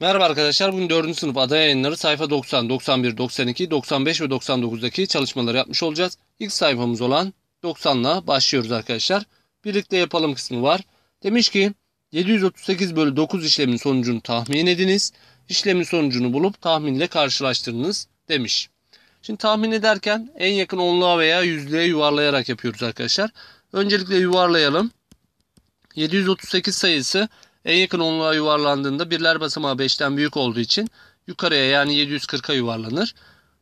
Merhaba arkadaşlar. Bugün 4. sınıf ada yayınları sayfa 90, 91, 92, 95 ve 99'daki çalışmaları yapmış olacağız. İlk sayfamız olan 90'la başlıyoruz arkadaşlar. Birlikte yapalım kısmı var. Demiş ki 738 bölü 9 işlemin sonucunu tahmin ediniz. İşlemin sonucunu bulup tahminle karşılaştırınız demiş. Şimdi tahmin ederken en yakın onluğa veya yüzlüğe yuvarlayarak yapıyoruz arkadaşlar. Öncelikle yuvarlayalım. 738 sayısı en yakın onluğa yuvarlandığında birler basamağı 5'ten büyük olduğu için yukarıya yani 740'a yuvarlanır.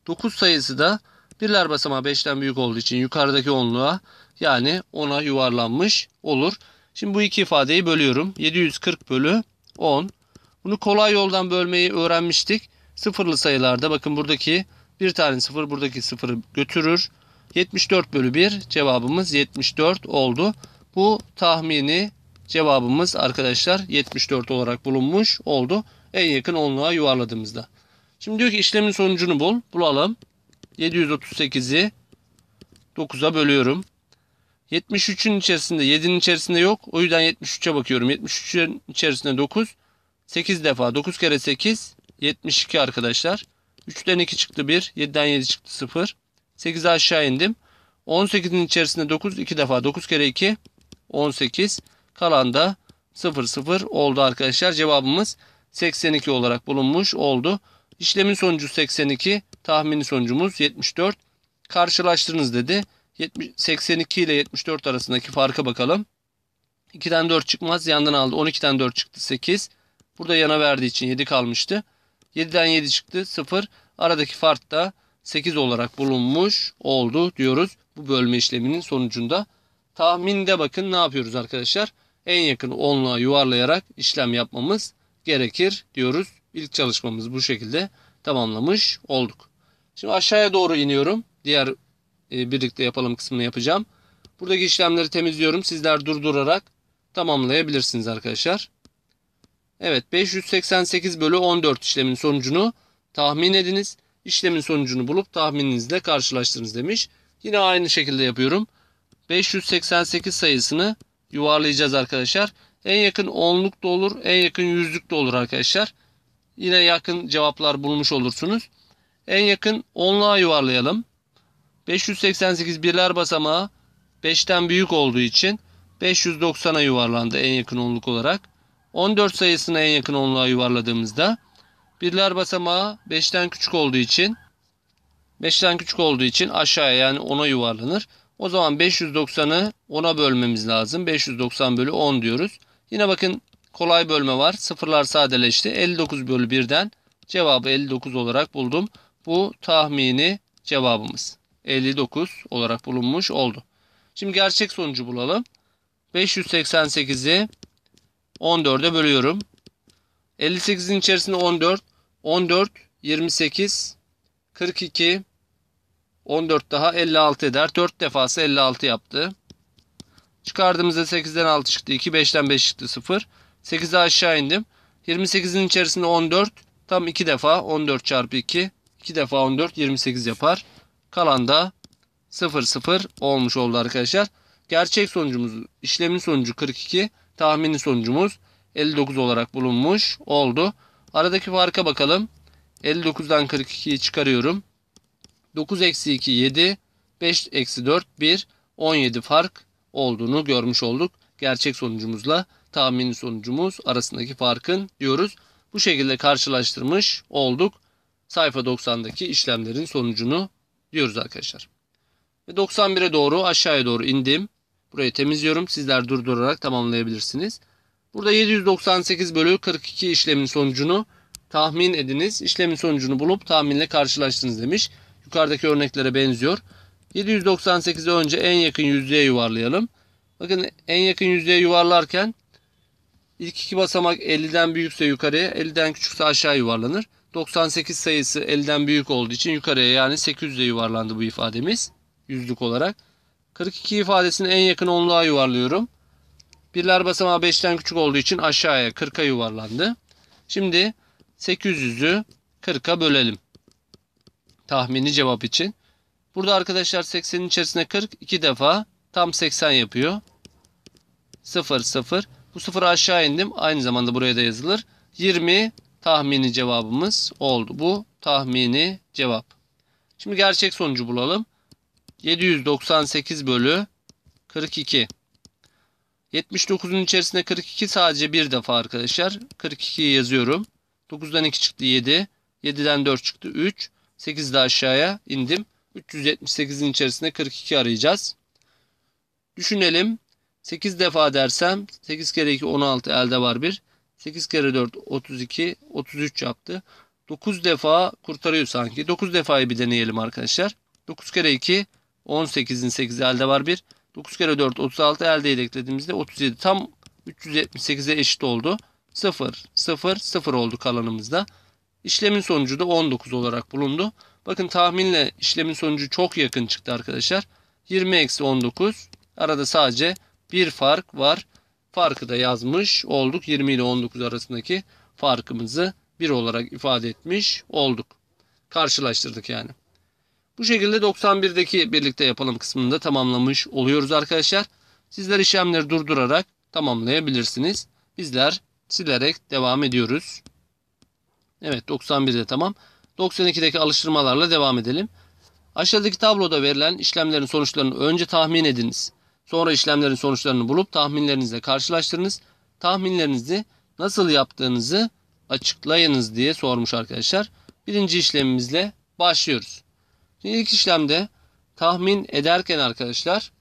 9 sayısı da birler basamağı 5'ten büyük olduğu için yukarıdaki onluğa yani 10'a yuvarlanmış olur. Şimdi bu iki ifadeyi bölüyorum. 740 bölü 10. Bunu kolay yoldan bölmeyi öğrenmiştik. Sıfırlı sayılarda bakın buradaki bir tane sıfır buradaki sıfırı götürür. 74 bölü 1 cevabımız 74 oldu. Bu tahmini Cevabımız arkadaşlar 74 olarak bulunmuş oldu. En yakın onluğa yuvarladığımızda. Şimdi diyor ki işlemin sonucunu bul. Bulalım. 738'i 9'a bölüyorum. 73'ün içerisinde 7'nin içerisinde yok. O yüzden 73'e bakıyorum. 73'ün içerisinde 9. 8 defa 9 kere 8 72 arkadaşlar. 3'ten 2 çıktı 1. 7'den 7 çıktı 0. 8'e aşağı indim. 18'in içerisinde 9 2 defa 9 kere 2 18. Kalan da 00 oldu arkadaşlar. Cevabımız 82 olarak bulunmuş oldu. İşlemin sonucu 82, tahmini sonucumuz 74. Karşılaştırınız dedi. 82 ile 74 arasındaki farka bakalım. 2'den 4 çıkmaz. Yandan aldı. 12'den 4 çıktı 8. Burada yana verdiği için 7 kalmıştı. 7'den 7 çıktı 0. Aradaki fark da 8 olarak bulunmuş oldu diyoruz. Bu bölme işleminin sonucunda. Tahminde bakın ne yapıyoruz arkadaşlar. Arkadaşlar en yakın onluğa yuvarlayarak işlem yapmamız gerekir diyoruz. İlk çalışmamızı bu şekilde tamamlamış olduk. Şimdi aşağıya doğru iniyorum. Diğer e, birlikte yapalım kısmını yapacağım. Buradaki işlemleri temizliyorum. Sizler durdurarak tamamlayabilirsiniz arkadaşlar. Evet 588 bölü 14 işlemin sonucunu tahmin ediniz. İşlemin sonucunu bulup tahmininizle karşılaştırınız demiş. Yine aynı şekilde yapıyorum. 588 sayısını yuvarlayacağız arkadaşlar. En yakın onluk da olur. En yakın yüzlük de olur arkadaşlar. Yine yakın cevaplar bulmuş olursunuz. En yakın onluğa yuvarlayalım. 588 birler basamağı 5'ten büyük olduğu için 590'a yuvarlandı en yakın onluk olarak. 14 sayısına en yakın onluğa yuvarladığımızda birler basamağı 5'ten küçük olduğu için 5'ten küçük olduğu için aşağıya yani 10'a yuvarlanır. O zaman 590'ı 10'a bölmemiz lazım. 590 bölü 10 diyoruz. Yine bakın kolay bölme var. Sıfırlar sadeleşti. 59 bölü 1'den cevabı 59 olarak buldum. Bu tahmini cevabımız. 59 olarak bulunmuş oldu. Şimdi gerçek sonucu bulalım. 588'i 14'e bölüyorum. 58'in içerisinde 14, 14, 28, 42, 14 daha 56 eder. 4 defası 56 yaptı. Çıkardığımızda 8'den 6 çıktı. 2 5'ten 5 çıktı 0. 8'e aşağı indim. 28'in içerisinde 14. Tam 2 defa 14 çarpı 2. 2 defa 14 28 yapar. Kalan da 0 0 olmuş oldu arkadaşlar. Gerçek sonucumuz işlemin sonucu 42. Tahmini sonucumuz 59 olarak bulunmuş oldu. Aradaki farka bakalım. 59'dan 42'yi çıkarıyorum. 9 eksi 2 7, 5 eksi 4 1, 17 fark olduğunu görmüş olduk. Gerçek sonucumuzla tahmini sonucumuz arasındaki farkın diyoruz. Bu şekilde karşılaştırmış olduk. Sayfa 90'daki işlemlerin sonucunu diyoruz arkadaşlar. 91'e doğru aşağıya doğru indim. Burayı temizliyorum. Sizler durdurarak tamamlayabilirsiniz. Burada 798 bölü 42 işlemin sonucunu tahmin ediniz. İşlemin sonucunu bulup tahminle karşılaştınız demiş. Yukarıdaki örneklere benziyor. 798'i önce en yakın yüzdeye yuvarlayalım. Bakın en yakın yüzdeye yuvarlarken ilk iki basamak 50'den büyükse yukarıya, 50'den küçükse aşağı yuvarlanır. 98 sayısı 50'den büyük olduğu için yukarıya yani 800'e yuvarlandı bu ifademiz yüzlük olarak. 42 ifadesini en yakın onluğa yuvarlıyorum. Birler basamağı 5'ten küçük olduğu için aşağıya 40'a yuvarlandı. Şimdi 800'ü 40'a bölelim tahmini cevap için. Burada arkadaşlar 80'in içerisine 40 2 defa tam 80 yapıyor. 0 0. Bu 0 aşağı indim. Aynı zamanda buraya da yazılır. 20 tahmini cevabımız oldu. Bu tahmini cevap. Şimdi gerçek sonucu bulalım. 798 bölü 42. 79'un içerisine 42 sadece bir defa arkadaşlar. 42'yi yazıyorum. 9'dan 2 çıktı 7. 7'den 4 çıktı 3. 8 de aşağıya indim. 378'in içerisinde 42 arayacağız. Düşünelim. 8 defa dersem 8 kere 2 16 elde var 1. 8 kere 4 32 33 yaptı. 9 defa kurtarıyor sanki. 9 defayı bir deneyelim arkadaşlar. 9 kere 2 18'in 8 elde var 1. 9 kere 4 36 elde eklediğimizde 37 tam 378'e eşit oldu. 0 0 0 oldu kalanımızda. İşlemin sonucu da 19 olarak bulundu. Bakın tahminle işlemin sonucu çok yakın çıktı arkadaşlar. 20 eksi 19 arada sadece bir fark var. Farkı da yazmış olduk. 20 ile 19 arasındaki farkımızı 1 olarak ifade etmiş olduk. Karşılaştırdık yani. Bu şekilde 91'deki birlikte yapalım kısmını da tamamlamış oluyoruz arkadaşlar. Sizler işlemleri durdurarak tamamlayabilirsiniz. Bizler silerek devam ediyoruz. Evet 91'de tamam. 92'deki alıştırmalarla devam edelim. Aşağıdaki tabloda verilen işlemlerin sonuçlarını önce tahmin ediniz. Sonra işlemlerin sonuçlarını bulup tahminlerinizle karşılaştırınız. Tahminlerinizi nasıl yaptığınızı açıklayınız diye sormuş arkadaşlar. Birinci işlemimizle başlıyoruz. İlk işlemde tahmin ederken arkadaşlar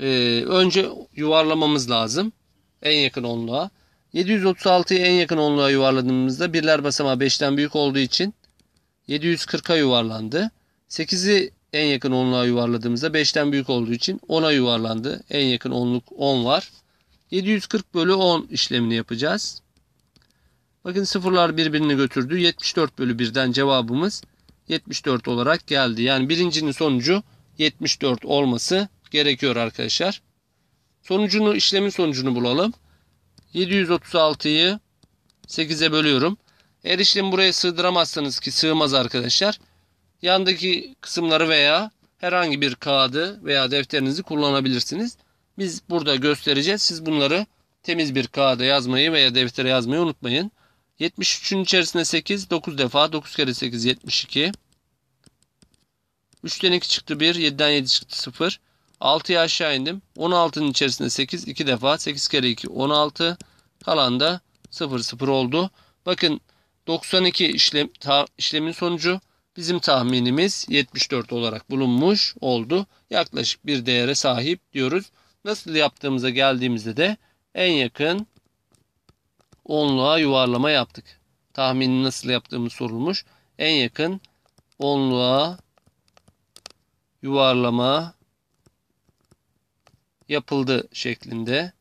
e, önce yuvarlamamız lazım. En yakın onluğa. 736'yı en yakın onluğa yuvarladığımızda birler basamağı 5'ten büyük olduğu için 740'a yuvarlandı. 8'i en yakın onluğa yuvarladığımızda 5'ten büyük olduğu için 10'a yuvarlandı. En yakın onluk 10 var. 740 bölü 10 işlemini yapacağız. Bakın sıfırlar birbirini götürdü. 74 bölü 1'den cevabımız 74 olarak geldi. Yani birincinin sonucu 74 olması gerekiyor arkadaşlar. Sonucunu işlemin sonucunu bulalım. 736'yı 8'e bölüyorum. Eğer işlemi buraya sığdıramazsanız ki sığmaz arkadaşlar. Yandaki kısımları veya herhangi bir kağıdı veya defterinizi kullanabilirsiniz. Biz burada göstereceğiz. Siz bunları temiz bir kağıda yazmayı veya deftere yazmayı unutmayın. 73'ün içerisine 8, 9 defa. 9 kere 8, 72. 3'ten 2 çıktı 1, 7'den 7 çıktı 0. 6'ya aşağı indim. 16'nın içerisinde 8 2 defa 8 kere 2 16 kalan da 0 0 oldu. Bakın 92 işlem, ta, işlemin sonucu bizim tahminimiz 74 olarak bulunmuş oldu. Yaklaşık bir değere sahip diyoruz. Nasıl yaptığımıza geldiğimizde de en yakın onluğa yuvarlama yaptık. Tahmini nasıl yaptığımız sorulmuş. En yakın onluğa yuvarlama yapıldı şeklinde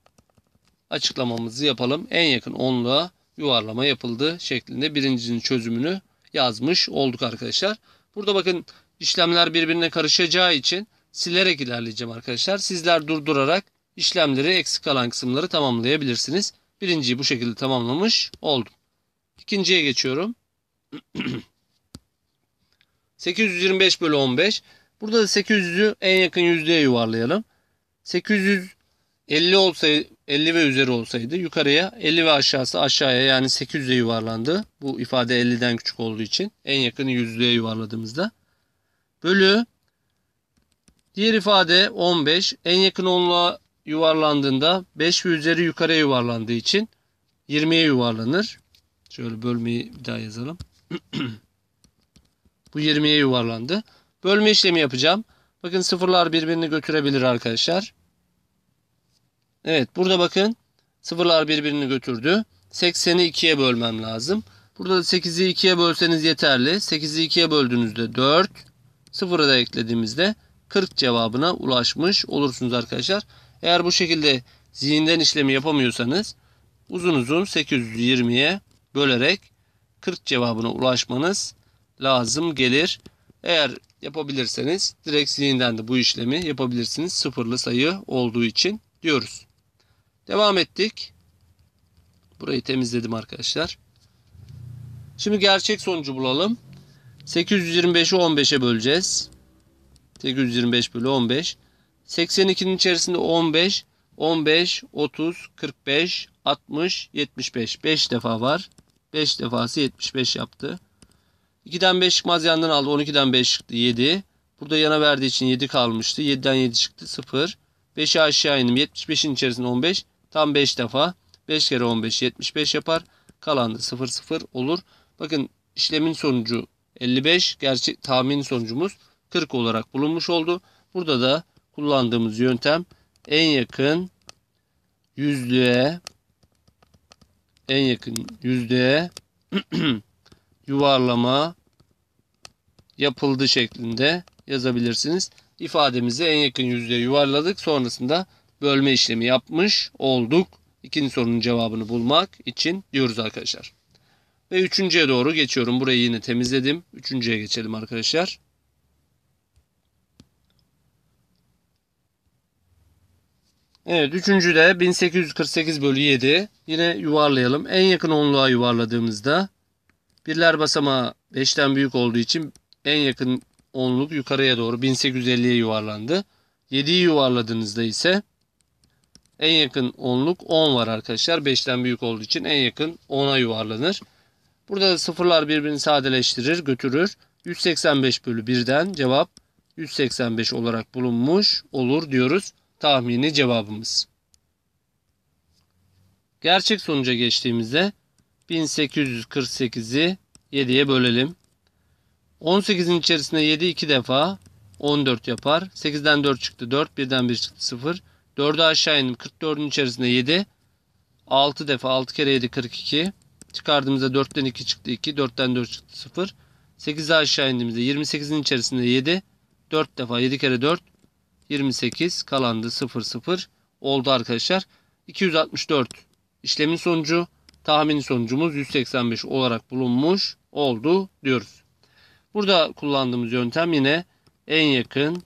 açıklamamızı yapalım. En yakın onluğa yuvarlama yapıldı şeklinde birincinin çözümünü yazmış olduk arkadaşlar. Burada bakın işlemler birbirine karışacağı için silerek ilerleyeceğim arkadaşlar. Sizler durdurarak işlemleri eksik kalan kısımları tamamlayabilirsiniz. Birinciyi bu şekilde tamamlamış oldum. İkinciye geçiyorum. 825 bölü 15. Burada da 800'ü en yakın yüzdeye yuvarlayalım. 850 olsaydı, 50 ve üzeri olsaydı yukarıya 50 ve aşağısı aşağıya yani 800'e yuvarlandı. Bu ifade 50'den küçük olduğu için en yakını 100'lüğe yuvarladığımızda. Bölü diğer ifade 15 en yakın 10'la yuvarlandığında 5 ve üzeri yukarıya yuvarlandığı için 20'ye yuvarlanır. Şöyle bölmeyi bir daha yazalım. Bu 20'ye yuvarlandı. Bölme işlemi yapacağım. Bakın sıfırlar birbirini götürebilir arkadaşlar. Evet burada bakın sıfırlar birbirini götürdü. 80'i 2'ye bölmem lazım. Burada da 8'i 2'ye bölseniz yeterli. 8'i 2'ye böldüğünüzde 4. Sıfırı da eklediğimizde 40 cevabına ulaşmış olursunuz arkadaşlar. Eğer bu şekilde zihinden işlemi yapamıyorsanız uzun uzun 820'ye bölerek 40 cevabına ulaşmanız lazım gelir. Eğer yapabilirseniz direkt zilinden de bu işlemi yapabilirsiniz. Sıfırlı sayı olduğu için diyoruz. Devam ettik. Burayı temizledim arkadaşlar. Şimdi gerçek sonucu bulalım. 825'i 15'e böleceğiz. 825 bölü 15. 82'nin içerisinde 15, 15, 30, 45, 60, 75. 5 defa var. 5 defası 75 yaptı. 2'den 5 çıkmaz yandan aldı. 12'den 5 çıktı 7. Burada yana verdiği için 7 kalmıştı. 7'den 7 çıktı 0. 5'i aşağı indim. 75'in içerisinde 15. Tam 5 defa. 5 kere 15 75 yapar. Kalan da 0 0 olur. Bakın işlemin sonucu 55. Gerçek tahmin sonucumuz 40 olarak bulunmuş oldu. Burada da kullandığımız yöntem en yakın yüzlüğe en yakın yüzlüğe yuvarlama yapıldı şeklinde yazabilirsiniz. İfademizi en yakın yüzde yuvarladık. Sonrasında bölme işlemi yapmış olduk. İkinci sorunun cevabını bulmak için diyoruz arkadaşlar. Ve üçüncüye doğru geçiyorum. Burayı yine temizledim. Üçüncüye geçelim arkadaşlar. Evet üçüncüde 1848 bölü 7. Yine yuvarlayalım. En yakın onluğa yuvarladığımızda Birler basamağı 5'ten büyük olduğu için en yakın onluk yukarıya doğru 1850'ye yuvarlandı. 7'yi yuvarladığınızda ise en yakın onluk 10 var arkadaşlar. 5'ten büyük olduğu için en yakın 10'a yuvarlanır. Burada da sıfırlar birbirini sadeleştirir, götürür. 185 bölü 1'den cevap 185 olarak bulunmuş olur diyoruz. Tahmini cevabımız. Gerçek sonuca geçtiğimizde 1848'i 7'ye bölelim. 18'in içerisinde 7 2 defa 14 yapar. 8'den 4 çıktı 4. 1'den 1 çıktı 0. 4'ü aşağı indim. 44'ün içerisinde 7. 6 defa 6 kere 7 42. Çıkardığımızda 4'ten 2 çıktı 2. 4'ten 4 çıktı 0. 8'e aşağı indiğimizde 28'in içerisinde 7. 4 defa 7 kere 4. 28 kalandı 0 0 oldu arkadaşlar. 264 işlemin sonucu tahmini sonucumuz 185 olarak bulunmuş oldu diyoruz. Burada kullandığımız yöntem yine en yakın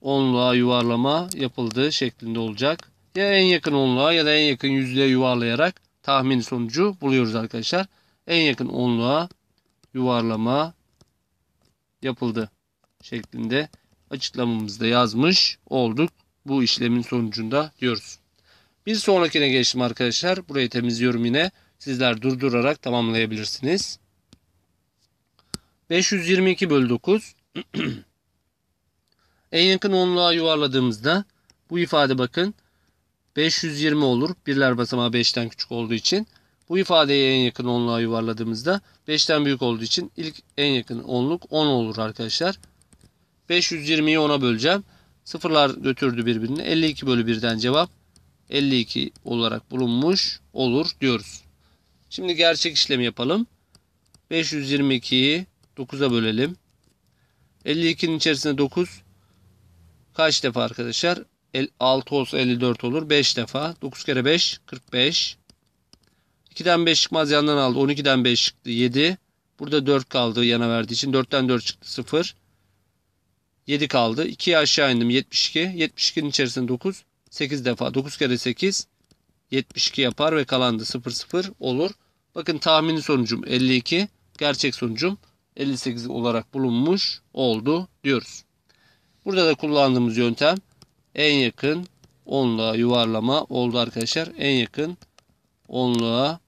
onluğa yuvarlama yapıldığı şeklinde olacak. Ya en yakın onluğa ya da en yakın yüzlüğe yuvarlayarak tahmini sonucu buluyoruz arkadaşlar. En yakın onluğa yuvarlama yapıldı şeklinde açıklamamızda yazmış olduk. Bu işlemin sonucunda diyoruz. Bir sonrakine geçtim arkadaşlar. Burayı temizliyorum yine. Sizler durdurarak tamamlayabilirsiniz. 522 bölü 9. en yakın onluğa yuvarladığımızda bu ifade bakın 520 olur. Birler basamağı 5'ten küçük olduğu için. Bu ifadeyi en yakın onluğa yuvarladığımızda 5'ten büyük olduğu için ilk en yakın onluk 10 olur arkadaşlar. 520'yi 10'a böleceğim. Sıfırlar götürdü birbirini. 52 bölü 1'den cevap. 52 olarak bulunmuş olur diyoruz. Şimdi gerçek işlemi yapalım. 522'yi 9'a bölelim. 52'nin içerisinde 9 kaç defa arkadaşlar? 6 olsa 54 olur. 5 defa. 9 kere 5 45. 2'den 5 çıkmaz yandan aldı. 12'den 5 çıktı. 7. Burada 4 kaldı yana verdiği için. 4'ten 4 çıktı. 0. 7 kaldı. 2'ye aşağı indim. 72. 72'nin içerisinde 9. 8 defa 9 kere 8 72 yapar ve kalan da 0 0 olur. Bakın tahmini sonucum 52. Gerçek sonucum 58 olarak bulunmuş oldu diyoruz. Burada da kullandığımız yöntem en yakın onluğa yuvarlama oldu arkadaşlar. En yakın onluğa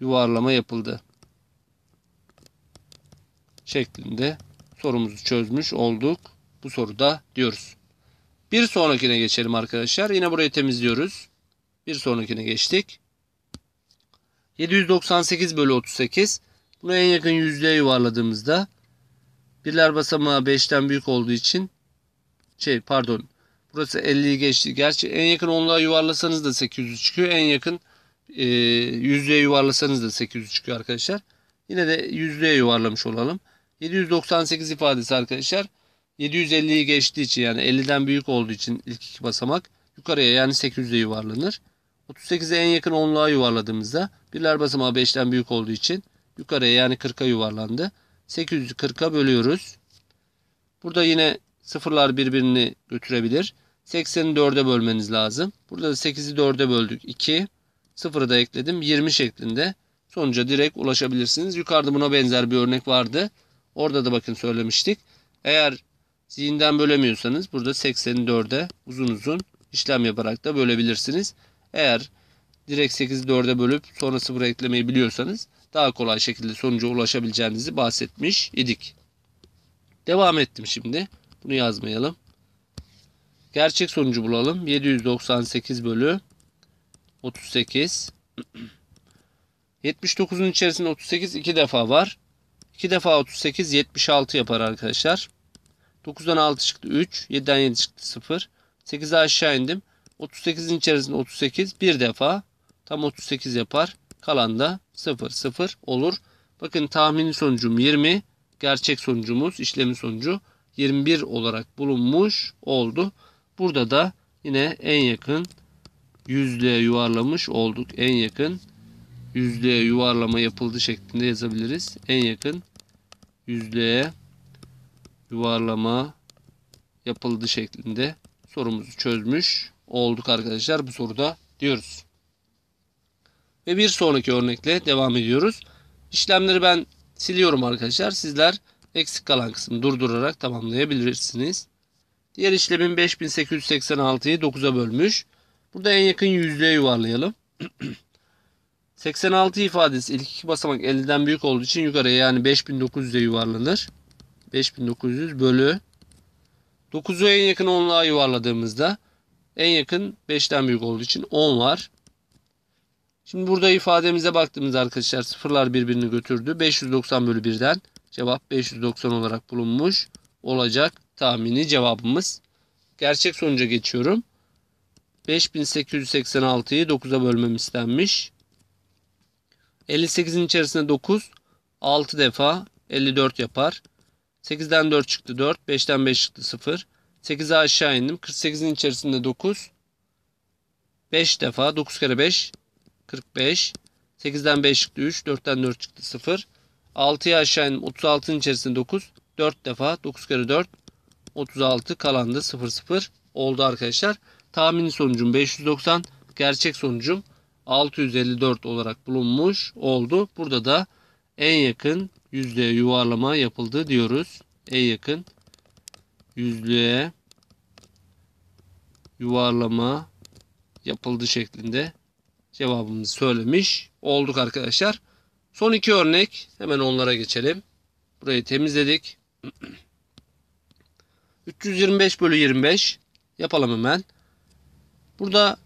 yuvarlama yapıldı. Şeklinde sorumuzu çözmüş olduk. Bu soruda diyoruz. Bir sonrakine geçelim arkadaşlar. Yine burayı temizliyoruz. Bir sonrakine geçtik. 798 bölü 38. Bunu en yakın yüzdeye yuvarladığımızda birler basamağı 5'ten büyük olduğu için şey pardon burası 50'yi geçti. Gerçi en yakın onluğa yuvarlasanız da 800 çıkıyor. En yakın e, yüzdeye yuvarlasanız da 800 çıkıyor arkadaşlar. Yine de yüzdeye yuvarlamış olalım. 798 ifadesi arkadaşlar 750'yi geçtiği için yani 50'den büyük olduğu için ilk iki basamak yukarıya yani 800'e yuvarlanır. 38'e en yakın onluğa yuvarladığımızda birler basamağı 5'ten büyük olduğu için yukarıya yani 40'a yuvarlandı. 840'a bölüyoruz. Burada yine sıfırlar birbirini götürebilir. 80'i 4'e bölmeniz lazım. Burada da 8'i 4'e böldük. 2. Sıfırı da ekledim. 20 şeklinde sonuca direkt ulaşabilirsiniz. Yukarıda buna benzer bir örnek vardı. Orada da bakın söylemiştik. Eğer zihinden bölemiyorsanız burada 84'e uzun uzun işlem yaparak da bölebilirsiniz. Eğer direkt 8'i 4'e bölüp sonra 0 eklemeyi biliyorsanız daha kolay şekilde sonuca ulaşabileceğinizi bahsetmiş idik. Devam ettim şimdi. Bunu yazmayalım. Gerçek sonucu bulalım. 798 bölü 38. 79'un içerisinde 38 2 defa var. 2 defa 38 76 yapar arkadaşlar. 9'dan 6 çıktı 3. 7'den 7 çıktı 0. 8'e aşağı indim. 38'in içerisinde 38 bir defa tam 38 yapar. Kalan da 0 0 olur. Bakın tahmini sonucum 20. Gerçek sonucumuz işlemin sonucu 21 olarak bulunmuş oldu. Burada da yine en yakın yüzlüğe yuvarlamış olduk. En yakın yüzlüğe yuvarlama yapıldı şeklinde yazabiliriz. En yakın yüzlüğe yuvarlama yapıldı şeklinde sorumuzu çözmüş olduk arkadaşlar bu soruda diyoruz. Ve bir sonraki örnekle devam ediyoruz. İşlemleri ben siliyorum arkadaşlar. Sizler eksik kalan kısmı durdurarak tamamlayabilirsiniz. Diğer işlemin 5886'yı 9'a bölmüş. Burada en yakın yüzlüğe yuvarlayalım. 86 ifadesi ilk iki basamak 50'den büyük olduğu için yukarıya yani 5900'e yuvarlanır. 5900 bölü 9'u en yakın 10'luğa yuvarladığımızda en yakın 5'ten büyük olduğu için 10 var. Şimdi burada ifademize baktığımızda arkadaşlar sıfırlar birbirini götürdü. 590 bölü 1'den cevap 590 olarak bulunmuş olacak tahmini cevabımız. Gerçek sonuca geçiyorum. 5886'yı 9'a bölmem istenmiş. 58'in içerisinde 9 6 defa 54 yapar. 8'den 4 çıktı 4. 5'ten 5 çıktı 0. 8'e aşağı indim. 48'in içerisinde 9. 5 defa. 9 kere 5. 45. 8'den 5 çıktı 3. 4'ten 4 çıktı 0. 6'ya aşağı indim. 36'nın içerisinde 9. 4 defa. 9 kere 4. 36 kalan da 0 0 oldu arkadaşlar. Tahmini sonucum 590. Gerçek sonucum 654 olarak bulunmuş oldu. Burada da en yakın yüzlüğe yuvarlama yapıldı diyoruz. En yakın yüzlüğe yuvarlama yapıldı şeklinde cevabımızı söylemiş olduk arkadaşlar. Son iki örnek hemen onlara geçelim. Burayı temizledik. 325 bölü 25 yapalım hemen. Burada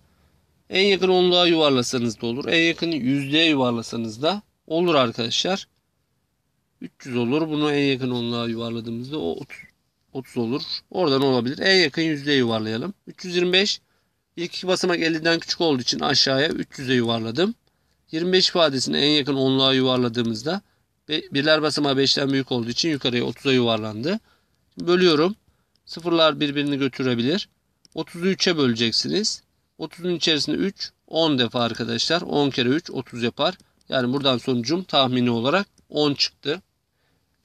en yakın onluğa yuvarlasanız da olur. En yakın yüzdeye yuvarlasanız da olur arkadaşlar. 300 olur. Bunu en yakın onluğa yuvarladığımızda o 30, 30 olur. Oradan olabilir. En yakın yüzdeye yuvarlayalım. 325 İlk iki basamak 50'den küçük olduğu için aşağıya 300'e yuvarladım. 25 ifadesini en yakın onluğa yuvarladığımızda birler basamağı 5'ten büyük olduğu için yukarıya 30'a yuvarlandı. Şimdi bölüyorum. Sıfırlar birbirini götürebilir. 30'u 3'e böleceksiniz. 30'un içerisinde 3 10 defa arkadaşlar. 10 kere 3 30 yapar. Yani buradan sonucum tahmini olarak 10 çıktı.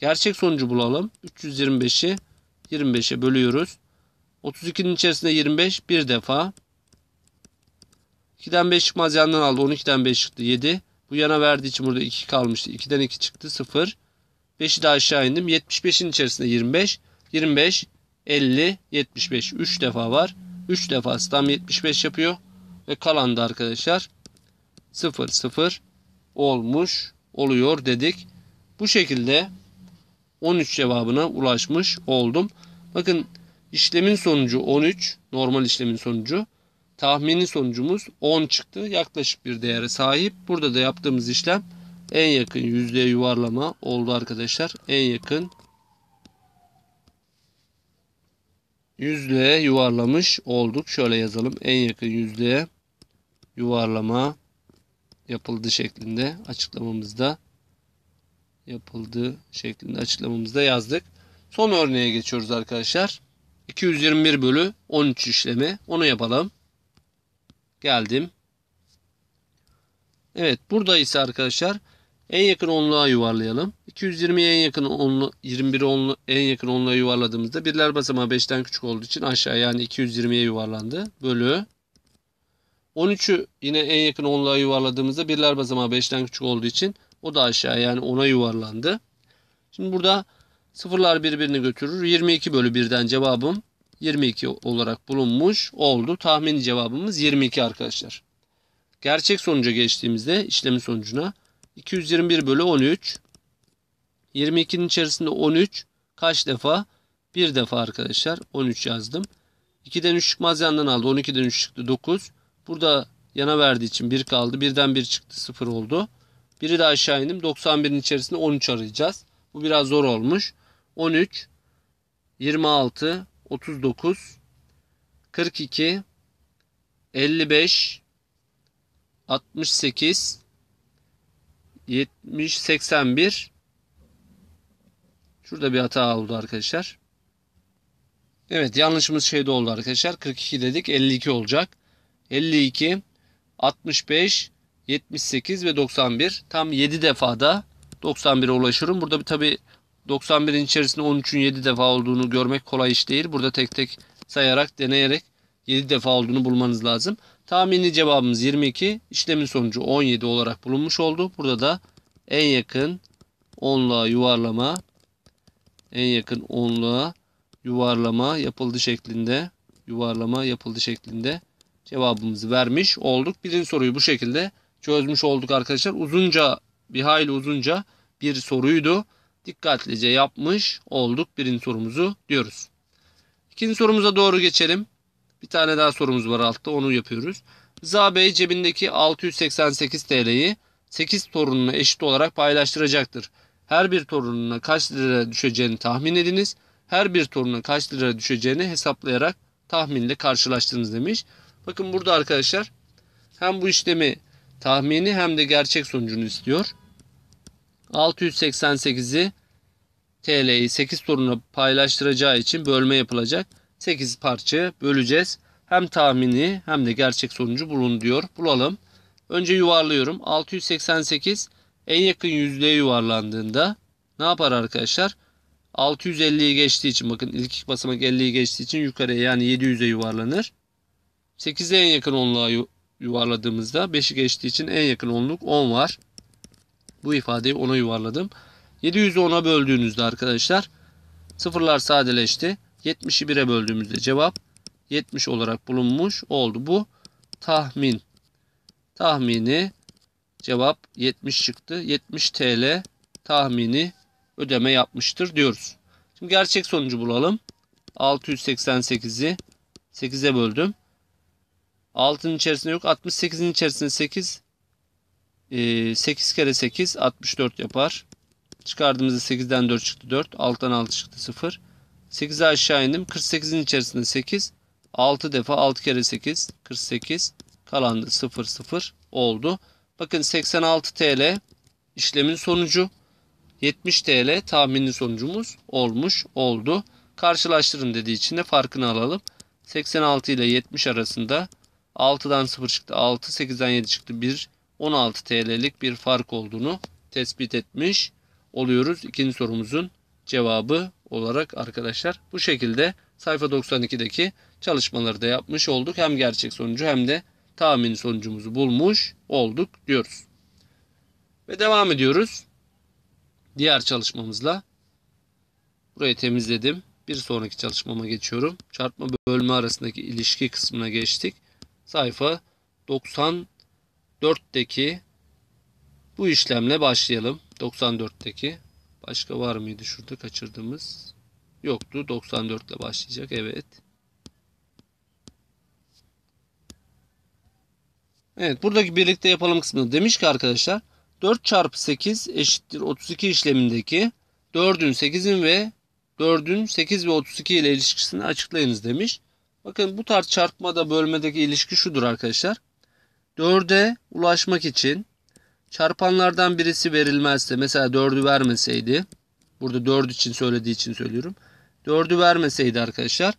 Gerçek sonucu bulalım. 325'i 25'e bölüyoruz. 32'nin içerisinde 25 bir defa. 2'den 5 çıkmaz yandan aldı. 12'den 5 çıktı 7. Bu yana verdiği için burada 2 kalmıştı. 2'den 2 çıktı 0. 5'i de aşağı indim. 75'in içerisinde 25. 25, 50, 75. 3 defa var. 3 defa tam 75 yapıyor. Ve kalan da arkadaşlar 0, 0 olmuş oluyor dedik. Bu şekilde 13 cevabına ulaşmış oldum. Bakın işlemin sonucu 13 normal işlemin sonucu. Tahmini sonucumuz 10 çıktı. Yaklaşık bir değere sahip. Burada da yaptığımız işlem en yakın yüzdeye yuvarlama oldu arkadaşlar. En yakın yüzdeye yuvarlamış olduk. Şöyle yazalım. En yakın yüzdeye yuvarlama yapıldı şeklinde açıklamamızda yapıldı şeklinde açıklamamızda yazdık. Son örneğe geçiyoruz arkadaşlar. 221 bölü 13 işlemi. Onu yapalım. Geldim. Evet burada ise arkadaşlar en yakın onluğa yuvarlayalım. 220 en yakın onlu, 21'i onlu, en yakın onluğa yuvarladığımızda birler basamağı 5'ten küçük olduğu için aşağı yani 220'ye yuvarlandı. Bölü 13'ü yine en yakın onluğa yuvarladığımızda birler basamağı 5'ten küçük olduğu için o da aşağı yani 10'a yuvarlandı. Şimdi burada sıfırlar birbirini götürür. 22 bölü 1'den cevabım 22 olarak bulunmuş oldu. Tahmini cevabımız 22 arkadaşlar. Gerçek sonuca geçtiğimizde işlemin sonucuna 221 bölü 13. 22'nin içerisinde 13 kaç defa? Bir defa arkadaşlar 13 yazdım. 2'den 3 çıkmaz yandan aldı. 12'den 3 çıktı 9. Burada yana verdiği için 1 kaldı. 1'den 1 çıktı 0 oldu. Biri de aşağı indim. 91'in içerisinde 13 arayacağız. Bu biraz zor olmuş. 13, 26, 39, 42, 55, 68, 70, 81. Şurada bir hata oldu arkadaşlar. Evet yanlışımız şeyde oldu arkadaşlar. 42 dedik 52 olacak. 52, 65, 78 ve 91 tam 7 defada 91'e ulaşırım. Burada bir tabi 91'in içerisinde 13'ün 7 defa olduğunu görmek kolay iş değil. Burada tek tek sayarak deneyerek 7 defa olduğunu bulmanız lazım. Tahmini cevabımız 22. İşlemin sonucu 17 olarak bulunmuş oldu. Burada da en yakın onluğa yuvarlama en yakın onluğa yuvarlama yapıldı şeklinde yuvarlama yapıldı şeklinde cevabımızı vermiş olduk. Birinci soruyu bu şekilde çözmüş olduk arkadaşlar. Uzunca bir hayli uzunca bir soruydu. Dikkatlice yapmış olduk birinci sorumuzu diyoruz. İkinci sorumuza doğru geçelim. Bir tane daha sorumuz var altta onu yapıyoruz. Rıza Bey cebindeki 688 TL'yi 8 torununa eşit olarak paylaştıracaktır. Her bir torununa kaç lira düşeceğini tahmin ediniz. Her bir torununa kaç lira düşeceğini hesaplayarak tahminle karşılaştırınız demiş. Bakın burada arkadaşlar hem bu işlemi tahmini hem de gerçek sonucunu istiyor. 688'i TL'yi 8 turuna paylaştıracağı için bölme yapılacak. 8 parça böleceğiz. Hem tahmini hem de gerçek sonucu bulun diyor. Bulalım. Önce yuvarlıyorum. 688 en yakın yüzdeye yuvarlandığında ne yapar arkadaşlar? 650'yi geçtiği için bakın ilk basamak 50'yi geçtiği için yukarıya yani 700'e yuvarlanır. 8'e en yakın onluğa yuvarladığımızda 5'i geçtiği için en yakın onluk 10 var. Bu ifadeyi 10'a yuvarladım. 700'ü 10'a böldüğünüzde arkadaşlar sıfırlar sadeleşti. 70'i 1'e böldüğümüzde cevap 70 olarak bulunmuş oldu. Bu tahmin. Tahmini cevap 70 çıktı. 70 TL tahmini ödeme yapmıştır diyoruz. Şimdi gerçek sonucu bulalım. 688'i 8'e böldüm. 6'nın içerisinde yok. 68'in içerisinde 8. 8 e, kere 8 64 yapar. Çıkardığımızda 8'den 4 çıktı 4. 6'dan 6 çıktı 0. 8'e aşağı indim. 48'in içerisinde 8. 6 defa 6 kere 8 48. Kalan da 0 0 oldu. Bakın 86 TL işlemin sonucu. 70 TL tahminli sonucumuz olmuş oldu. Karşılaştırın dediği için de farkını alalım. 86 ile 70 arasında 6'dan 0 çıktı 6, 8'den 7 çıktı 1. 16 TL'lik bir fark olduğunu tespit etmiş oluyoruz. İkinci sorumuzun cevabı olarak arkadaşlar bu şekilde sayfa 92'deki çalışmaları da yapmış olduk. Hem gerçek sonucu hem de tahmin sonucumuzu bulmuş olduk diyoruz. Ve devam ediyoruz. Diğer çalışmamızla burayı temizledim. Bir sonraki çalışmama geçiyorum. Çarpma bölme arasındaki ilişki kısmına geçtik sayfa 94'teki bu işlemle başlayalım. 94'teki başka var mıydı şurada kaçırdığımız? Yoktu. 94 ile başlayacak. Evet. Evet buradaki birlikte yapalım kısmını demiş ki arkadaşlar 4 çarpı 8 eşittir 32 işlemindeki 4'ün 8'in ve 4'ün 8 ve 32 ile ilişkisini açıklayınız demiş. Bakın bu tarz çarpmada bölmedeki ilişki şudur arkadaşlar. 4'e ulaşmak için çarpanlardan birisi verilmezse mesela 4'ü vermeseydi burada 4 için söylediği için söylüyorum. 4'ü vermeseydi arkadaşlar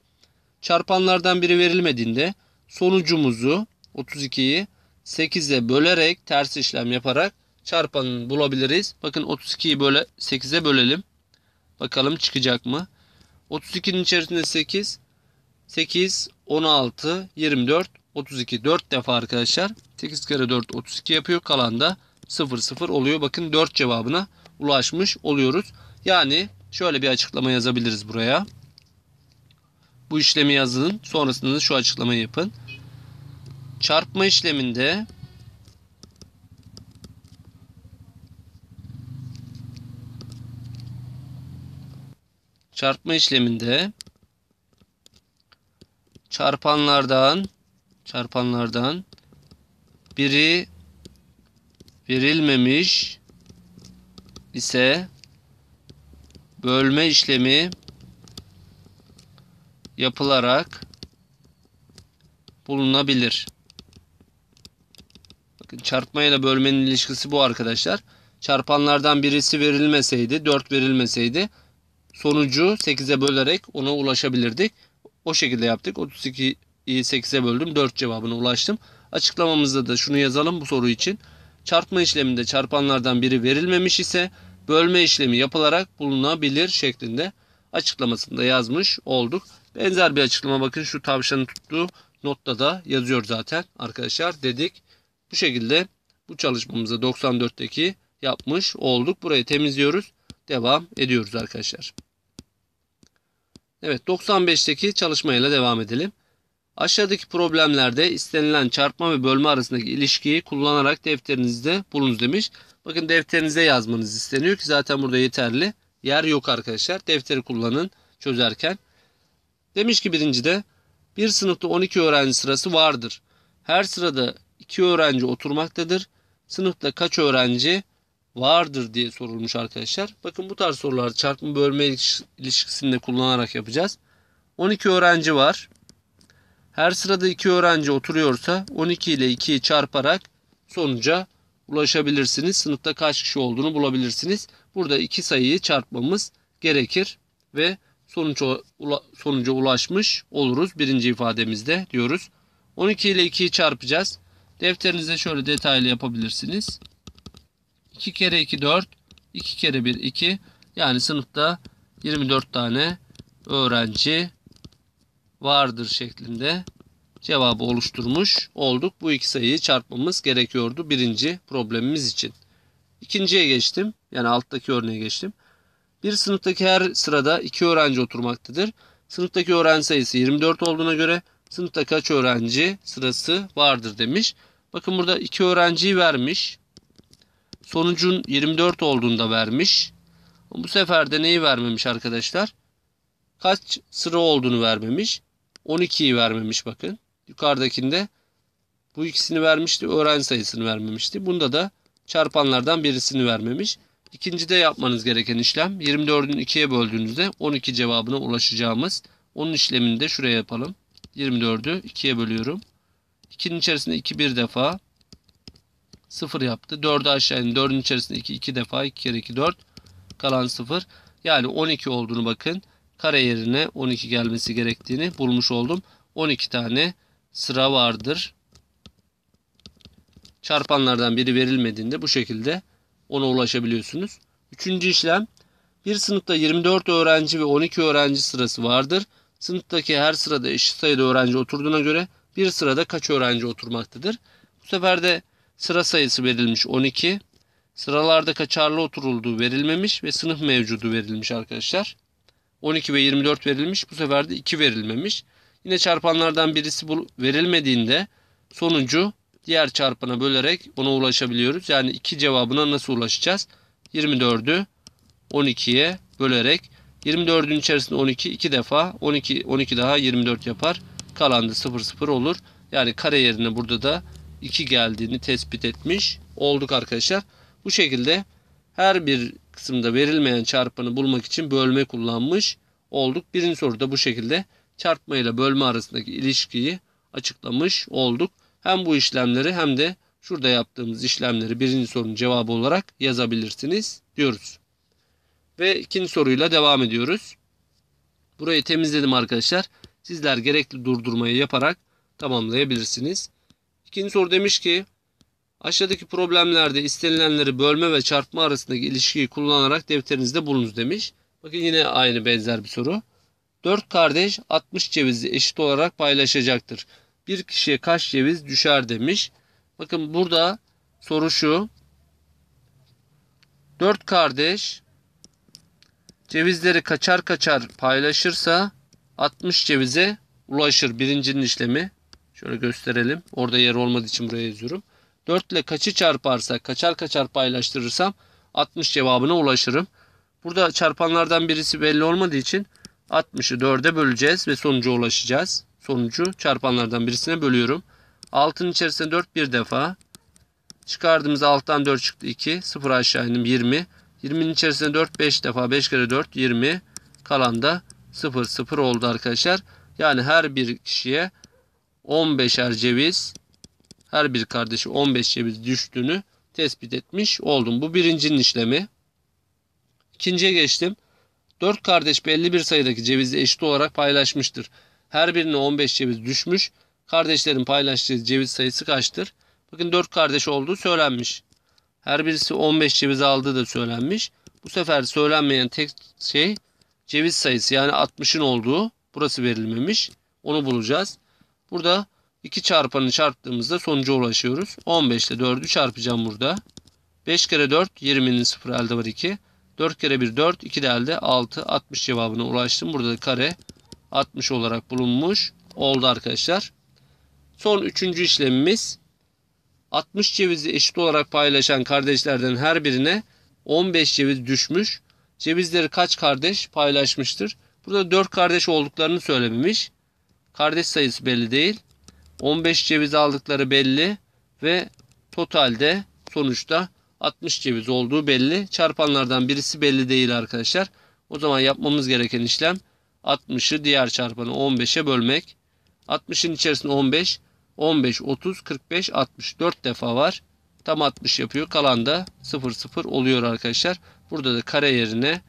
çarpanlardan biri verilmediğinde sonucumuzu 32'yi 8'e bölerek ters işlem yaparak çarpanını bulabiliriz. Bakın 32'yi böyle 8'e bölelim. Bakalım çıkacak mı? 32'nin içerisinde 8, 8, 16, 24, 32. 4 defa arkadaşlar. 8 kere 4 32 yapıyor. Kalan da 0 0 oluyor. Bakın 4 cevabına ulaşmış oluyoruz. Yani şöyle bir açıklama yazabiliriz buraya. Bu işlemi yazın. Sonrasında şu açıklamayı yapın. Çarpma işleminde çarpma işleminde çarpanlardan çarpanlardan biri verilmemiş ise bölme işlemi yapılarak bulunabilir. Bakın çarpma ile bölmenin ilişkisi bu arkadaşlar. Çarpanlardan birisi verilmeseydi, 4 verilmeseydi sonucu 8'e bölerek ona ulaşabilirdik. O şekilde yaptık. 32'yi 8'e böldüm. 4 cevabına ulaştım. Açıklamamızda da şunu yazalım bu soru için. Çarpma işleminde çarpanlardan biri verilmemiş ise bölme işlemi yapılarak bulunabilir şeklinde açıklamasında yazmış olduk. Benzer bir açıklama bakın şu tavşanın tuttuğu notta da yazıyor zaten arkadaşlar dedik. Bu şekilde bu çalışmamızı 94'teki yapmış olduk. Burayı temizliyoruz. Devam ediyoruz arkadaşlar. Evet 95'teki çalışmayla devam edelim. Aşağıdaki problemlerde istenilen çarpma ve bölme arasındaki ilişkiyi kullanarak defterinizde bulunuz demiş. Bakın defterinize yazmanız isteniyor ki zaten burada yeterli. Yer yok arkadaşlar. Defteri kullanın çözerken. Demiş ki birinci de bir sınıfta 12 öğrenci sırası vardır. Her sırada 2 öğrenci oturmaktadır. Sınıfta kaç öğrenci vardır diye sorulmuş arkadaşlar. Bakın bu tarz sorular çarpma bölme ilişkisinde kullanarak yapacağız. 12 öğrenci var. Her sırada 2 öğrenci oturuyorsa 12 ile 2'yi çarparak sonuca ulaşabilirsiniz. Sınıfta kaç kişi olduğunu bulabilirsiniz. Burada iki sayıyı çarpmamız gerekir ve sonuca, sonuca ulaşmış oluruz birinci ifademizde diyoruz. 12 ile 2'yi çarpacağız. Defterinize şöyle detaylı yapabilirsiniz. 2 kere 2 4. 2 kere 1 2. Yani sınıfta 24 tane öğrenci vardır şeklinde cevabı oluşturmuş olduk. Bu iki sayıyı çarpmamız gerekiyordu birinci problemimiz için. İkinciye geçtim. Yani alttaki örneğe geçtim. Bir sınıftaki her sırada iki öğrenci oturmaktadır. Sınıftaki öğrenci sayısı 24 olduğuna göre sınıfta kaç öğrenci sırası vardır demiş. Bakın burada iki öğrenciyi vermiş. Sonucun 24 olduğunu da vermiş. Bu sefer de neyi vermemiş arkadaşlar? Kaç sıra olduğunu vermemiş. 12'yi vermemiş bakın. Yukarıdakinde bu ikisini vermişti. Öğrenci sayısını vermemişti. Bunda da çarpanlardan birisini vermemiş. İkincide yapmanız gereken işlem 24'ün 2'ye böldüğünüzde 12 cevabına ulaşacağımız. Onun işlemini de şuraya yapalım. 24'ü 2'ye bölüyorum. 2'nin içerisinde 2 bir defa. 0 yaptı. 4'ü aşağı in. 4'ün içerisinde 2, 2 defa 2 kere 2 4 kalan 0. Yani 12 olduğunu bakın. Kare yerine 12 gelmesi gerektiğini bulmuş oldum. 12 tane sıra vardır. Çarpanlardan biri verilmediğinde bu şekilde ona ulaşabiliyorsunuz. Üçüncü işlem. Bir sınıfta 24 öğrenci ve 12 öğrenci sırası vardır. Sınıftaki her sırada eşit sayıda öğrenci oturduğuna göre bir sırada kaç öğrenci oturmaktadır? Bu sefer de Sıra sayısı verilmiş 12. Sıralarda kaçarlı oturulduğu verilmemiş ve sınıf mevcudu verilmiş arkadaşlar. 12 ve 24 verilmiş. Bu sefer de 2 verilmemiş. Yine çarpanlardan birisi verilmediğinde sonucu diğer çarpana bölerek ona ulaşabiliyoruz. Yani 2 cevabına nasıl ulaşacağız? 24'ü 12'ye bölerek 24'ün içerisinde 12 2 defa 12 12 daha 24 yapar. Kalan da 0 0 olur. Yani kare yerine burada da 2 geldiğini tespit etmiş olduk arkadaşlar. Bu şekilde her bir kısımda verilmeyen çarpanı bulmak için bölme kullanmış olduk. Birinci soruda bu şekilde çarpma ile bölme arasındaki ilişkiyi açıklamış olduk. Hem bu işlemleri hem de şurada yaptığımız işlemleri birinci sorunun cevabı olarak yazabilirsiniz diyoruz. Ve ikinci soruyla devam ediyoruz. Burayı temizledim arkadaşlar. Sizler gerekli durdurmayı yaparak tamamlayabilirsiniz. İkinci soru demiş ki aşağıdaki problemlerde istenilenleri bölme ve çarpma arasındaki ilişkiyi kullanarak defterinizde bulunuz demiş. Bakın yine aynı benzer bir soru. 4 kardeş 60 cevizi eşit olarak paylaşacaktır. Bir kişiye kaç ceviz düşer demiş. Bakın burada soru şu. 4 kardeş cevizleri kaçar kaçar paylaşırsa 60 cevize ulaşır birincinin işlemi. Şöyle gösterelim. Orada yer olmadığı için buraya yazıyorum. 4 ile kaçı çarparsak, kaçar kaçar paylaştırırsam 60 cevabına ulaşırım. Burada çarpanlardan birisi belli olmadığı için 60'ı 4'e böleceğiz ve sonuca ulaşacağız. Sonucu çarpanlardan birisine bölüyorum. 6'nın içerisine 4 bir defa. Çıkardığımız 6'dan 4 çıktı 2. 0 aşağı indim 20. 20'nin içerisine 4 5 defa 5 kere 4 20. Kalan da 0 0 oldu arkadaşlar. Yani her bir kişiye 15'er ceviz her bir kardeşi 15 ceviz düştüğünü tespit etmiş oldum. Bu birincinin işlemi. İkinciye geçtim. 4 kardeş belli bir sayıdaki cevizi eşit olarak paylaşmıştır. Her birine 15 ceviz düşmüş. Kardeşlerin paylaştığı ceviz sayısı kaçtır? Bakın 4 kardeş olduğu söylenmiş. Her birisi 15 ceviz aldığı da söylenmiş. Bu sefer söylenmeyen tek şey ceviz sayısı yani 60'ın olduğu. Burası verilmemiş. Onu bulacağız. Burada 2 çarpanı çarptığımızda sonuca ulaşıyoruz. 15 ile 4'ü çarpacağım burada. 5 kere 4 20'nin 0 elde var 2. 4 kere 1 4 2 de elde 6 60 cevabına ulaştım. Burada da kare 60 olarak bulunmuş oldu arkadaşlar. Son üçüncü işlemimiz 60 cevizi eşit olarak paylaşan kardeşlerden her birine 15 ceviz düşmüş. Cevizleri kaç kardeş paylaşmıştır? Burada 4 kardeş olduklarını söylememiş. Kardeş sayısı belli değil. 15 ceviz aldıkları belli ve totalde sonuçta 60 ceviz olduğu belli. Çarpanlardan birisi belli değil arkadaşlar. O zaman yapmamız gereken işlem 60'ı diğer çarpanı 15'e bölmek. 60'ın içerisinde 15, 15, 30, 45, 60. 4 defa var. Tam 60 yapıyor. Kalan da 0, 0 oluyor arkadaşlar. Burada da kare yerine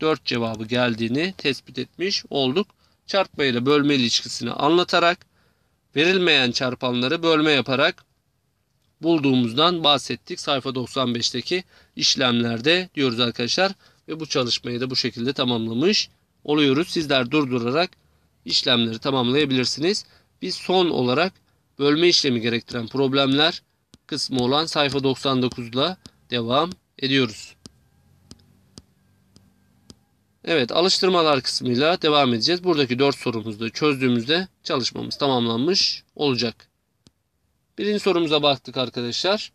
4 cevabı geldiğini tespit etmiş olduk çarpma ile bölme ilişkisini anlatarak verilmeyen çarpanları bölme yaparak bulduğumuzdan bahsettik. Sayfa 95'teki işlemlerde diyoruz arkadaşlar ve bu çalışmayı da bu şekilde tamamlamış oluyoruz. Sizler durdurarak işlemleri tamamlayabilirsiniz. Biz son olarak bölme işlemi gerektiren problemler kısmı olan sayfa 99'la devam ediyoruz. Evet alıştırmalar kısmıyla devam edeceğiz. Buradaki 4 sorumuzu çözdüğümüzde çalışmamız tamamlanmış olacak. Birinci sorumuza baktık arkadaşlar.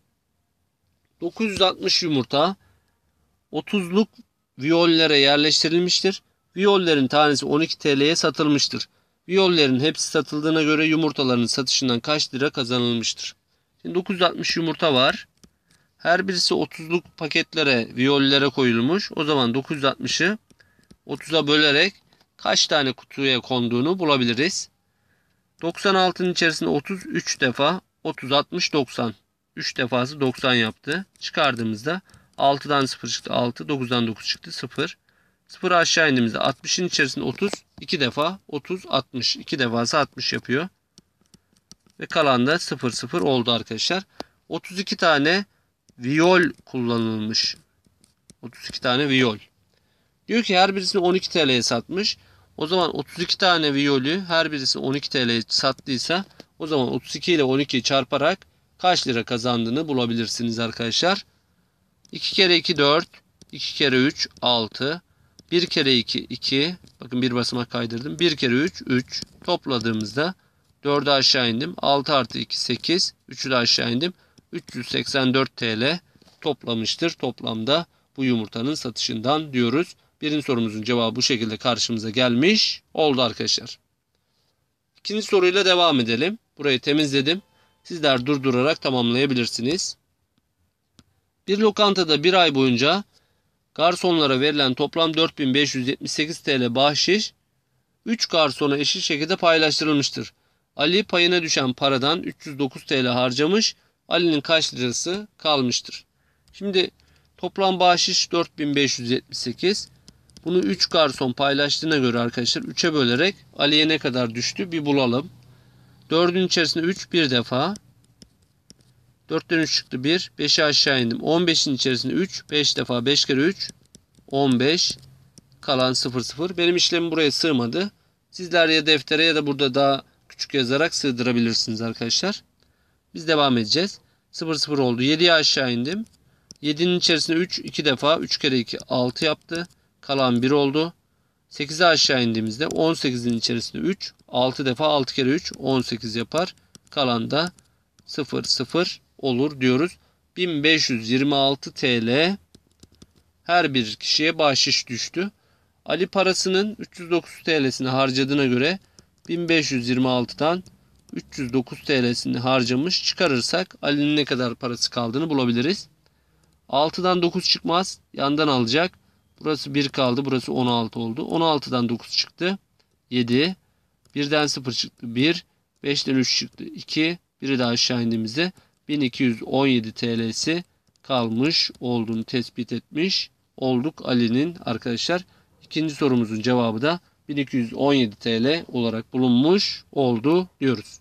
960 yumurta 30'luk viyollere yerleştirilmiştir. Viyollerin tanesi 12 TL'ye satılmıştır. Viyollerin hepsi satıldığına göre yumurtaların satışından kaç lira kazanılmıştır? Şimdi 960 yumurta var. Her birisi 30'luk paketlere, viyollere koyulmuş. O zaman 960'ı 30'a bölerek kaç tane kutuya konduğunu bulabiliriz. 96'nın içerisinde 33 defa 30 60 90 3 defası 90 yaptı. Çıkardığımızda 6'dan 0 çıktı 6 9'dan 9 çıktı 0. 0 aşağı indiğimizde 60'ın içerisinde 30 2 defa 30 60 2 defası 60 yapıyor. Ve kalan da 0 0 oldu arkadaşlar. 32 tane viol kullanılmış. 32 tane viol. Diyor ki her birisini 12 TL'ye satmış. O zaman 32 tane viyolü her birisi 12 TL'ye sattıysa o zaman 32 ile 12'yi çarparak kaç lira kazandığını bulabilirsiniz arkadaşlar. 2 kere 2 4, 2 kere 3 6, 1 kere 2 2, bakın bir basıma kaydırdım. 1 kere 3 3 topladığımızda 4'ü aşağı indim. 6 artı 2 8, 3'ü de aşağı indim. 384 TL toplamıştır toplamda bu yumurtanın satışından diyoruz. Birinci sorumuzun cevabı bu şekilde karşımıza gelmiş oldu arkadaşlar. İkinci soruyla devam edelim. Burayı temizledim. Sizler durdurarak tamamlayabilirsiniz. Bir lokantada bir ay boyunca garsonlara verilen toplam 4578 TL bahşiş 3 garsona eşit şekilde paylaştırılmıştır. Ali payına düşen paradan 309 TL harcamış. Ali'nin kaç lirası kalmıştır? Şimdi toplam bahşiş 4578. Bunu 3 garson paylaştığına göre arkadaşlar 3'e bölerek Ali'ye ne kadar düştü bir bulalım. 4'ün içerisinde 3 bir defa. 4'ten 3 çıktı 1. 5'e aşağı indim. 15'in içerisinde 3. 5 defa 5 kere 3. 15. Kalan 0 0. Benim işlemim buraya sığmadı. Sizler ya deftere ya da burada daha küçük yazarak sığdırabilirsiniz arkadaşlar. Biz devam edeceğiz 0 0 oldu. 7'ye aşağı indim. 7'nin içerisinde 3 2 defa 3 kere 2 6 yaptı kalan 1 oldu. 8'e aşağı indiğimizde 18'in içerisinde 3. 6 defa 6 kere 3 18 yapar. Kalan da 0 0 olur diyoruz. 1526 TL her bir kişiye bahşiş düştü. Ali parasının 309 TL'sini harcadığına göre 1526'dan 309 TL'sini harcamış çıkarırsak Ali'nin ne kadar parası kaldığını bulabiliriz. 6'dan 9 çıkmaz yandan alacak. Burası 1 kaldı. Burası 16 oldu. 16'dan 9 çıktı. 7. 1'den 0 çıktı. 1. 5'ten 3 çıktı. 2. Biri daha aşağı indiğimizde 1217 TL'si kalmış olduğunu tespit etmiş olduk Ali'nin arkadaşlar. ikinci sorumuzun cevabı da 1217 TL olarak bulunmuş oldu diyoruz.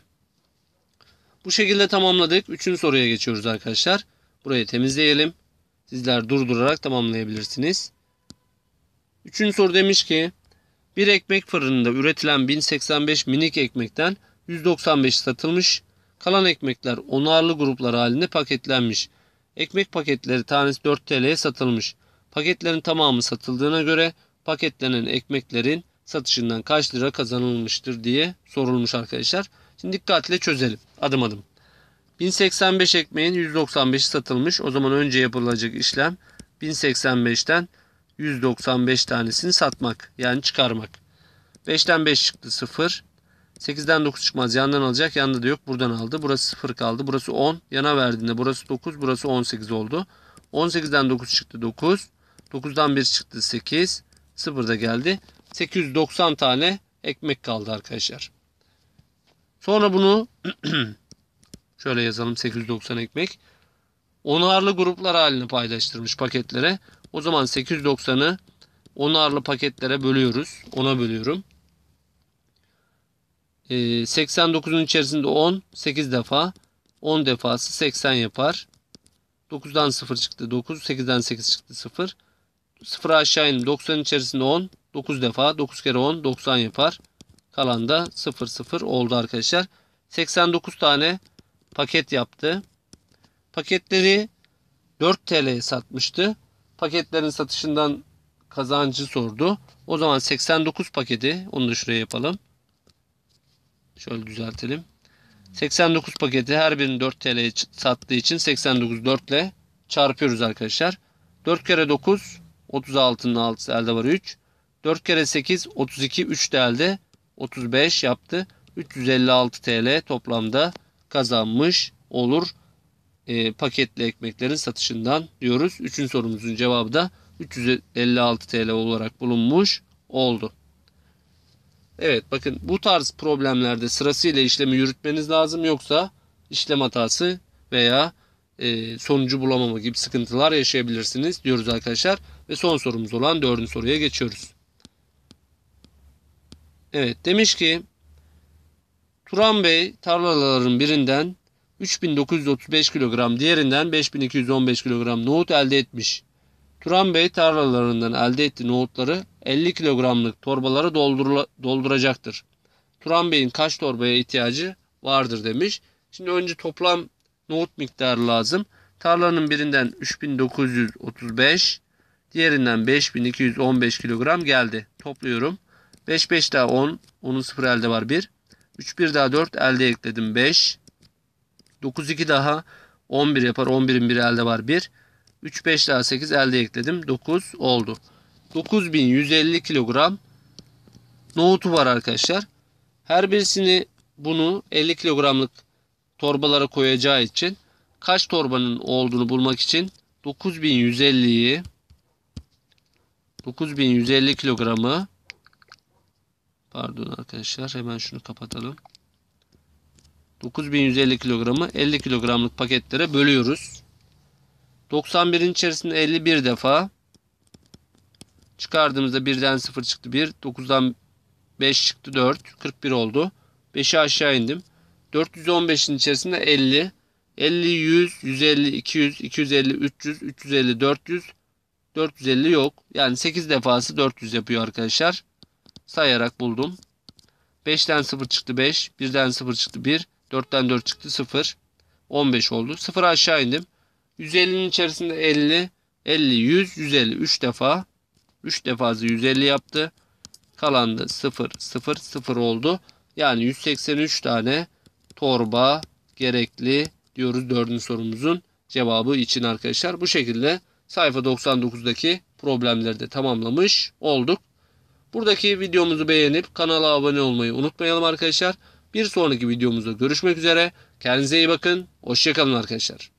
Bu şekilde tamamladık. Üçüncü soruya geçiyoruz arkadaşlar. Burayı temizleyelim. Sizler durdurarak tamamlayabilirsiniz. Üçüncü soru demiş ki bir ekmek fırında üretilen 1085 minik ekmekten 195 satılmış. Kalan ekmekler onarlı gruplar halinde paketlenmiş. Ekmek paketleri tanesi 4 TL'ye satılmış. Paketlerin tamamı satıldığına göre paketlenen ekmeklerin satışından kaç lira kazanılmıştır diye sorulmuş arkadaşlar. Şimdi dikkatle çözelim adım adım. 1085 ekmeğin 195'i satılmış. O zaman önce yapılacak işlem 1085'ten 195 tanesini satmak. Yani çıkarmak. 5'ten 5 çıktı 0. 8'den 9 çıkmaz. Yandan alacak. Yanda da yok. Buradan aldı. Burası 0 kaldı. Burası 10. Yana verdiğinde burası 9. Burası 18 oldu. 18'den 9 çıktı 9. 9'dan 1 çıktı 8. 0 da geldi. 890 tane ekmek kaldı arkadaşlar. Sonra bunu Şöyle yazalım 890 ekmek. Onarlı gruplar halini paylaştırmış paketlere. O zaman 890'ı onarlı paketlere bölüyoruz. Ona bölüyorum. 89'un ee, içerisinde 10 8 defa 10 defası 80 yapar. 9'dan 0 çıktı 9. 8'den 8 çıktı 0. 0 aşağı indim. 90'ın içerisinde 10. 9 defa. 9 kere 10. 90 yapar. Kalan da 0 0 oldu arkadaşlar. 89 tane paket yaptı. Paketleri 4 TL'ye satmıştı. Paketlerin satışından kazancı sordu. O zaman 89 paketi onu da şuraya yapalım. Şöyle düzeltelim. 89 paketi her birini 4 TL'ye sattığı için 89 4 ile çarpıyoruz arkadaşlar. 4 kere 9 36'nın 6'sı elde var 3. 4 kere 8 32 3 de elde 35 yaptı. 356 TL toplamda kazanmış olur e, paketli ekmeklerin satışından diyoruz. Üçün sorumuzun cevabı da 356 TL olarak bulunmuş oldu. Evet bakın bu tarz problemlerde sırasıyla işlemi yürütmeniz lazım yoksa işlem hatası veya e, sonucu bulamama gibi sıkıntılar yaşayabilirsiniz diyoruz arkadaşlar. Ve son sorumuz olan dördüncü soruya geçiyoruz. Evet demiş ki Turan Bey tarlaların birinden 3935 kilogram diğerinden 5215 kilogram nohut elde etmiş. Turan Bey tarlalarından elde ettiği nohutları 50 kilogramlık torbalara dolduracaktır. Turan Bey'in kaç torbaya ihtiyacı vardır demiş. Şimdi önce toplam nohut miktarı lazım. Tarlanın birinden 3935, diğerinden 5215 kilogram geldi. Topluyorum. 5 5 daha 10, 10'un sıfır elde var 1. 3 1 daha 4 elde ekledim 5. 9 2 daha 11 yapar. 11'in biri elde var 1. 3 5 daha 8 elde ekledim. 9 oldu. 9150 kilogram nohutu var arkadaşlar. Her birisini bunu 50 kilogramlık torbalara koyacağı için kaç torbanın olduğunu bulmak için 9150'yi 9150 kilogramı Pardon arkadaşlar hemen şunu kapatalım. 9150 kilogramı 50 kilogramlık paketlere bölüyoruz. 91'in içerisinde 51 defa çıkardığımızda birden 0 çıktı 1, 9'dan 5 çıktı 4, 41 oldu. 5'i aşağı indim. 415'in içerisinde 50, 50, 100, 150, 200, 250, 300, 350, 400, 450 yok. Yani 8 defası 400 yapıyor arkadaşlar sayarak buldum. 5'ten 0 çıktı 5. 1'den 0 çıktı 1. 4'ten 4 çıktı 0. 15 oldu. 0 aşağı indim. 150'nin içerisinde 50, 50, 100, 150. 3 defa. 3 defası 150 yaptı. Kalan da 0, 0, 0 oldu. Yani 183 tane torba gerekli diyoruz dördüncü sorumuzun cevabı için arkadaşlar. Bu şekilde sayfa 99'daki problemleri de tamamlamış olduk. Buradaki videomuzu beğenip kanala abone olmayı unutmayalım arkadaşlar. Bir sonraki videomuzda görüşmek üzere. Kendinize iyi bakın. Hoşçakalın arkadaşlar.